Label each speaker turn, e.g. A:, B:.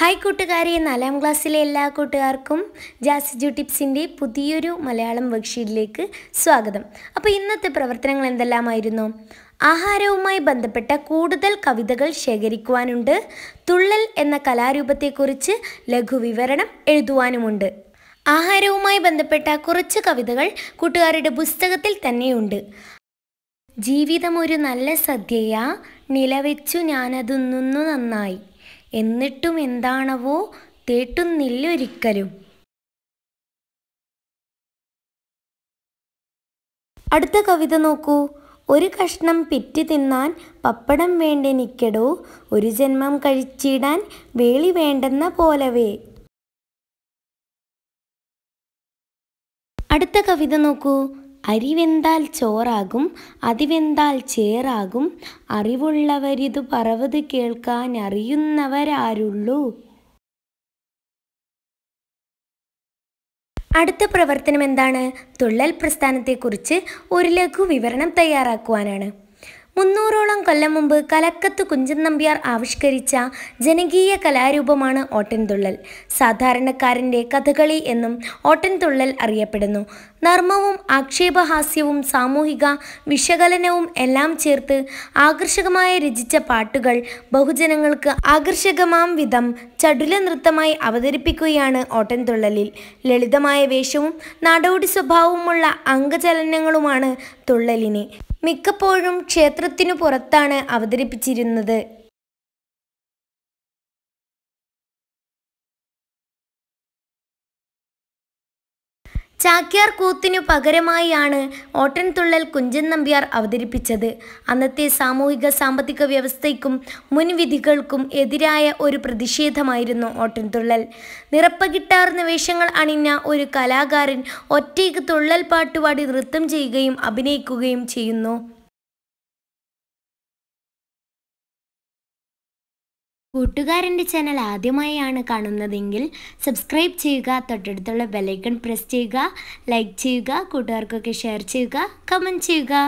A: hi കൂട്ടുകാരി നാലാം ക്ലാസ്സിലെ എല്ലാ കൂട്ടുകാർക്കും ജാസിജു ടിപ്സിൻ്റെ പുതിയൊരു മലയാളം വർക്ക്ഷീറ്റിലേക്ക് സ്വാഗതം അപ്പോൾ ഇന്നത്തെ പ്രവർത്തനങ്ങൾ എന്തെല്ലാമായിരുന്നു ആഹാരവുമായി ബന്ധപ്പെട്ട കൂടുതൽ കവിതകൾ ശേഖരിക്കുവാനുണ്ട് തുള്ളൽ എന്ന കലാരൂപത്തെക്കുറിച്ച് ലഘുവിവരണം എഴുതുവാനുമുണ്ട് ആഹാരവുമായി ബന്ധപ്പെട്ട കുറച്ച് കവിതകൾ കൂട്ടുകാരുടെ പുസ്തകത്തിൽ തന്നെയുണ്ട് ജീവിതം ഒരു നല്ല സദ്യയാ നിലവെച്ചു ഞാനതുന്നുന്നു നന്നായി എന്നിട്ടും
B: എന്താണവോ ഒരിക്കലും അടുത്ത കവിത നോക്കൂ ഒരു കഷ്ണം പിറ്റി തിന്നാൻ പപ്പടം വേണ്ടെനിക്കടോ ഒരു ജന്മം കഴിച്ചിടാൻ വേളി വേണ്ടെന്ന പോലവേ അടുത്ത കവിത നോക്കൂ അരിവെന്താൽ ചോറാകും അതിവെന്താൽ ചേറാകും അറിവുള്ളവരിതു പറവത് അറിയുന്നവരാരുള്ളൂ അടുത്ത പ്രവർത്തനം എന്താണ് തുള്ളൽ പ്രസ്ഥാനത്തെക്കുറിച്ച് ഒരു ലഘു വിവരണം തയ്യാറാക്കുവാനാണ്
A: മുന്നൂറോളം കൊല്ലം മുമ്പ് കലക്കത്ത് കുഞ്ചൻ നമ്പ്യാർ ആവിഷ്കരിച്ച ജനകീയ കലാരൂപമാണ് ഓട്ടൻതുള്ളൽ സാധാരണക്കാരൻ്റെ കഥകളി എന്നും ഓട്ടൻതുള്ളൽ അറിയപ്പെടുന്നു നർമ്മവും ആക്ഷേപഹാസ്യവും സാമൂഹിക വിശകലനവും എല്ലാം ചേർത്ത് ആകർഷകമായി രചിച്ച പാട്ടുകൾ ബഹുജനങ്ങൾക്ക് ആകർഷകമാം വിധം ചടുല നൃത്തമായി അവതരിപ്പിക്കുകയാണ് ഓട്ടൻതുള്ളലിൽ ലളിതമായ വേഷവും നാടോടി
B: സ്വഭാവവുമുള്ള അംഗചലനങ്ങളുമാണ് തുള്ളലിനെ മിക്കപ്പോഴും ക്ഷേത്രത്തിനു പുറത്താണ് അവതരിപ്പിച്ചിരുന്നത് ചാക്യാർ കൂത്തിനു പകരമായാണ് ഓട്ടൻതുള്ളൽ കുഞ്ചൻ നമ്പ്യാർ അവതരിപ്പിച്ചത് അന്നത്തെ
A: സാമൂഹിക സാമ്പത്തിക വ്യവസ്ഥയ്ക്കും മുൻവിധികൾക്കും എതിരായ ഒരു പ്രതിഷേധമായിരുന്നു ഓട്ടൻതുള്ളൽ കിട്ടാർന്ന വേഷങ്ങൾ അണിഞ്ഞ ഒരു കലാകാരൻ
B: ഒറ്റയ്ക്ക് തുള്ളൽ പാട്ടുപാടി നൃത്തം ചെയ്യുകയും അഭിനയിക്കുകയും ചെയ്യുന്നു കൂട്ടുകാരൻ്റെ ചാനൽ ആദ്യമായാണ് കാണുന്നതെങ്കിൽ സബ്സ്ക്രൈബ് ചെയ്യുക തൊട്ടടുത്തുള്ള ബെലൈക്കൺ പ്രസ് ചെയ്യുക
A: ലൈക്ക് ചെയ്യുക കൂട്ടുകാർക്കൊക്കെ ഷെയർ ചെയ്യുക കമൻറ്റ് ചെയ്യുക